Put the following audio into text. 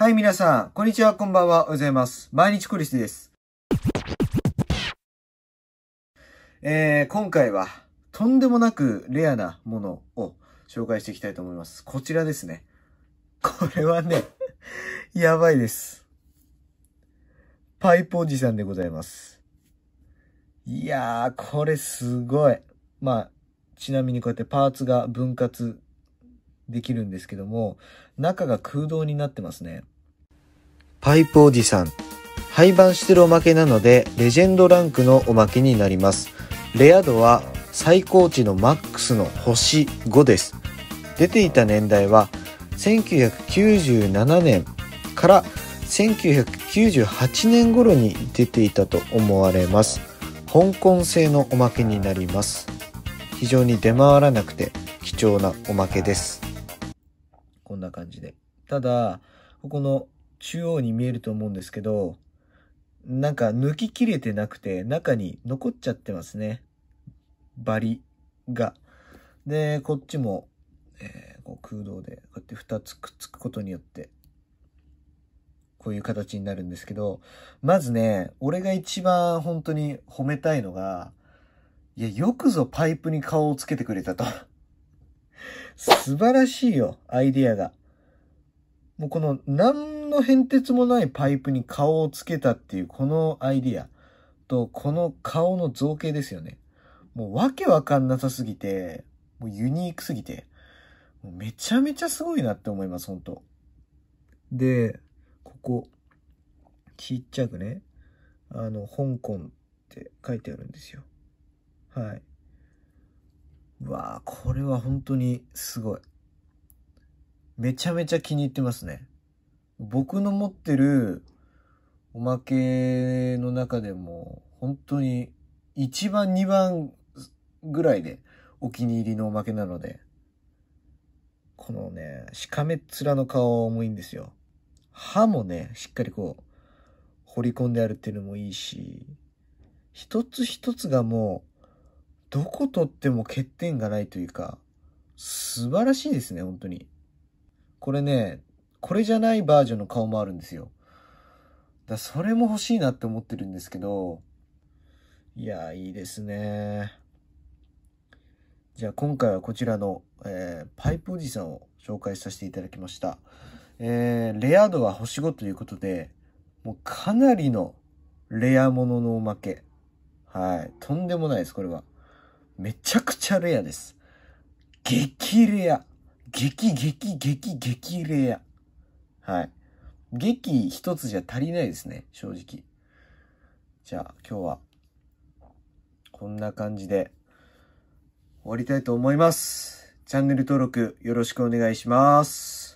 はい、皆さん、こんにちは、こんばんは、おはようございます。毎日クリスです。えー、今回は、とんでもなくレアなものを紹介していきたいと思います。こちらですね。これはね、やばいです。パイプおじさんでございます。いやー、これすごい。まあ、ちなみにこうやってパーツが分割できるんですけども、中が空洞になってますね。パイプおじさん。廃盤してるおまけなので、レジェンドランクのおまけになります。レア度は最高値のマックスの星5です。出ていた年代は、1997年から1998年頃に出ていたと思われます。香港製のおまけになります。非常に出回らなくて貴重なおまけです。こんな感じで。ただ、ここの中央に見えると思うんですけど、なんか抜き切れてなくて、中に残っちゃってますね。バリが。で、こっちも、えー、こう空洞で、こうやって2つくっつくことによって、こういう形になるんですけど、まずね、俺が一番本当に褒めたいのが、いや、よくぞパイプに顔をつけてくれたと。素晴らしいよ、アイディアが。もうこの何の変哲もないパイプに顔をつけたっていうこのアイディアとこの顔の造形ですよね。もうわけわかんなさすぎて、もうユニークすぎて、もうめちゃめちゃすごいなって思います、本当で、ここ、ちっちゃくね、あの、香港って書いてあるんですよ。はい。うわあ、これは本当にすごい。めちゃめちゃ気に入ってますね。僕の持ってるおまけの中でも、本当に1番2番ぐらいでお気に入りのおまけなので、このね、しかめっ面の顔もいいんですよ。歯もね、しっかりこう、彫り込んであるっていうのもいいし、一つ一つがもうどこ取っても欠点がないというか、素晴らしいですね、本当に。これね、これじゃないバージョンの顔もあるんですよ。だそれも欲しいなって思ってるんですけど、いや、いいですね。じゃあ今回はこちらの、えー、パイプおじさんを紹介させていただきました。えー、レア度は星5ということで、もうかなりのレアもののおまけ。はい。とんでもないです、これは。めちゃくちゃレアです。激レア。激激激激レア。はい。劇一つじゃ足りないですね、正直。じゃあ今日は、こんな感じで終わりたいと思います。チャンネル登録よろしくお願いします。